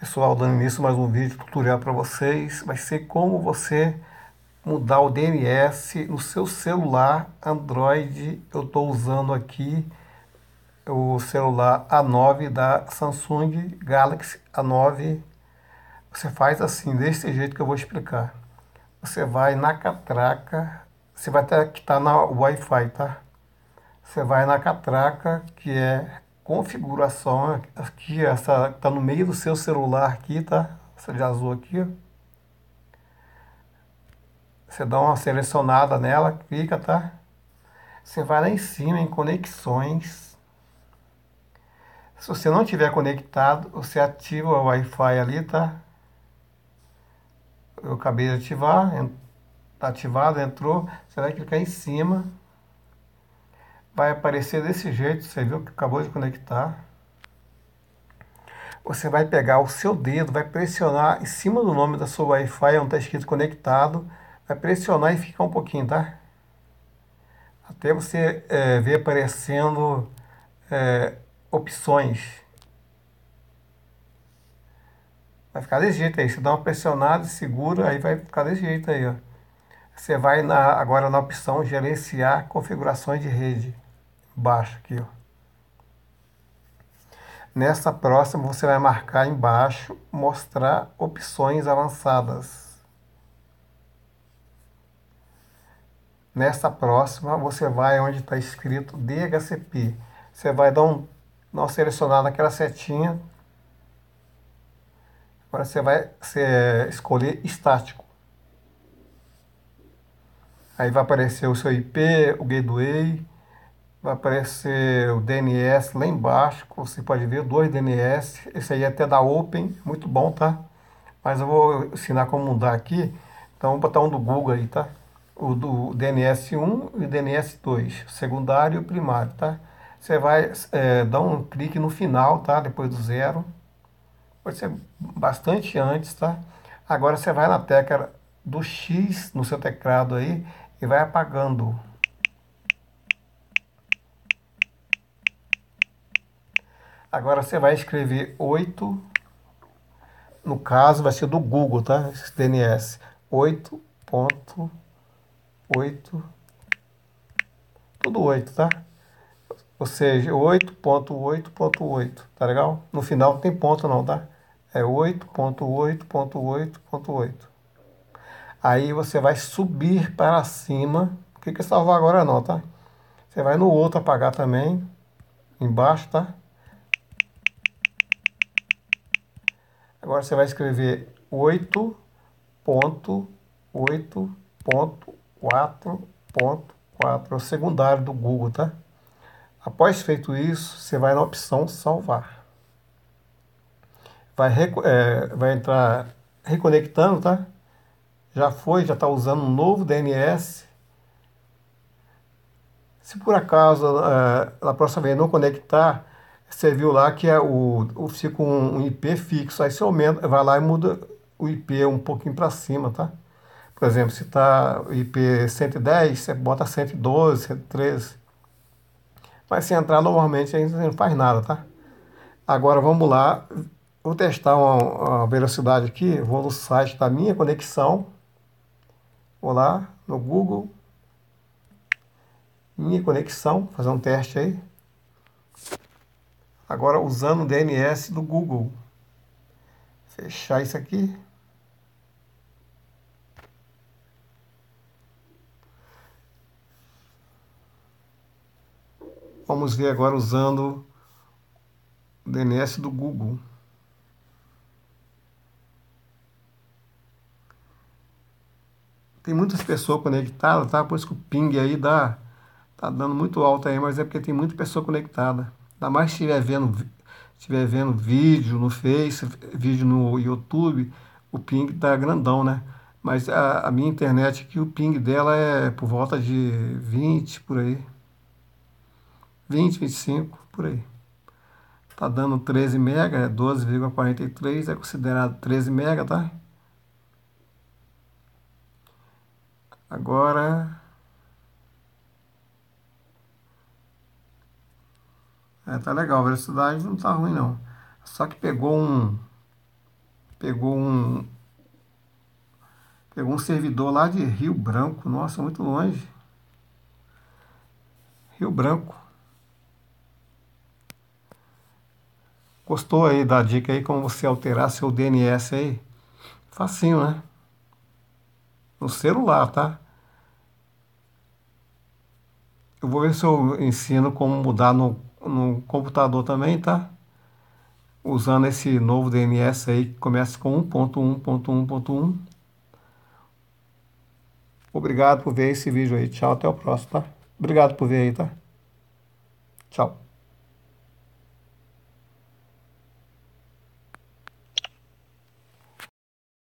Pessoal, dando início mais um vídeo tutorial para vocês, vai ser como você mudar o DNS no seu celular Android. Eu estou usando aqui o celular A9 da Samsung Galaxy A9. Você faz assim, desse jeito que eu vou explicar. Você vai na catraca, você vai ter que estar tá no na Wi-Fi, tá? Você vai na catraca, que é configuração aqui, essa tá no meio do seu celular aqui, tá? Essa de azul aqui, Você dá uma selecionada nela, clica, tá? Você vai lá em cima em conexões. Se você não tiver conectado, você ativa o Wi-Fi ali, tá? Eu acabei de ativar, tá ativado, entrou. Você vai clicar em cima vai aparecer desse jeito, você viu que acabou de conectar. Você vai pegar o seu dedo, vai pressionar em cima do nome da sua Wi-Fi, onde está escrito conectado, vai pressionar e ficar um pouquinho, tá? Até você é, ver aparecendo é, opções. Vai ficar desse jeito aí. Você dá uma pressionada, e segura, aí vai ficar desse jeito aí, ó. Você vai na, agora na opção gerenciar configurações de rede baixo aqui. Ó. Nessa próxima, você vai marcar embaixo, mostrar opções avançadas. Nessa próxima, você vai onde está escrito DHCP. Você vai dar um, não selecionar naquela setinha. Agora você vai você, eh, escolher estático. Aí vai aparecer o seu IP, o gateway, vai aparecer o DNS lá embaixo, você pode ver, dois DNS, esse aí é até da Open, muito bom, tá? Mas eu vou ensinar como mudar aqui, então vou botar um do Google aí, tá? O do DNS1 e DNS2, secundário e primário, tá? Você vai é, dar um clique no final, tá? Depois do zero, pode ser bastante antes, tá? Agora você vai na tecla do X no seu teclado aí e vai apagando Agora você vai escrever 8, no caso vai ser do Google, tá? DNS 8.8, tudo 8, tá? Ou seja, 8.8.8, tá legal? No final não tem ponto não, tá? É 8.8.8.8. Aí você vai subir para cima. O que que é salvar agora não, tá? Você vai no outro apagar também, embaixo, tá? Agora você vai escrever 8.8.4.4, é o secundário do Google, tá? Após feito isso, você vai na opção salvar. Vai, é, vai entrar reconectando, tá? Já foi, já está usando um novo DNS. Se por acaso, é, na próxima vez não conectar, você viu lá que é o, o fica um, um, IP fixo, aí você aumenta, vai lá e muda o IP um pouquinho para cima, tá? Por exemplo, se tá IP 110, você bota 112, 113. Mas se entrar normalmente ainda não faz nada, tá? Agora vamos lá, vou testar uma, uma velocidade aqui, vou no site da minha conexão, vou lá no Google, minha conexão, fazer um teste aí. Agora usando o DNS do Google. Fechar isso aqui. Vamos ver agora usando o DNS do Google. Tem muitas pessoas conectadas, tá? Por isso que o ping aí dá, tá dando muito alto aí, mas é porque tem muita pessoa conectada. Ainda mais se estiver vendo, estiver vendo vídeo no Face, vídeo no YouTube, o ping está grandão, né? Mas a, a minha internet aqui, o ping dela é por volta de 20 por aí. 20, 25 por aí. Tá dando 13 mega, é 12,43, é considerado 13 mega, tá? Agora É, tá legal, a velocidade não tá ruim não. Só que pegou um. Pegou um. Pegou um servidor lá de Rio Branco. Nossa, muito longe. Rio Branco. Gostou aí da dica aí como você alterar seu DNS aí? Facinho, né? No celular, tá? Eu vou ver se eu ensino como mudar no no computador também, tá? Usando esse novo DNS aí que começa com 1.1.1.1. Obrigado por ver esse vídeo aí. Tchau, até o próximo, tá? Obrigado por ver aí, tá? Tchau.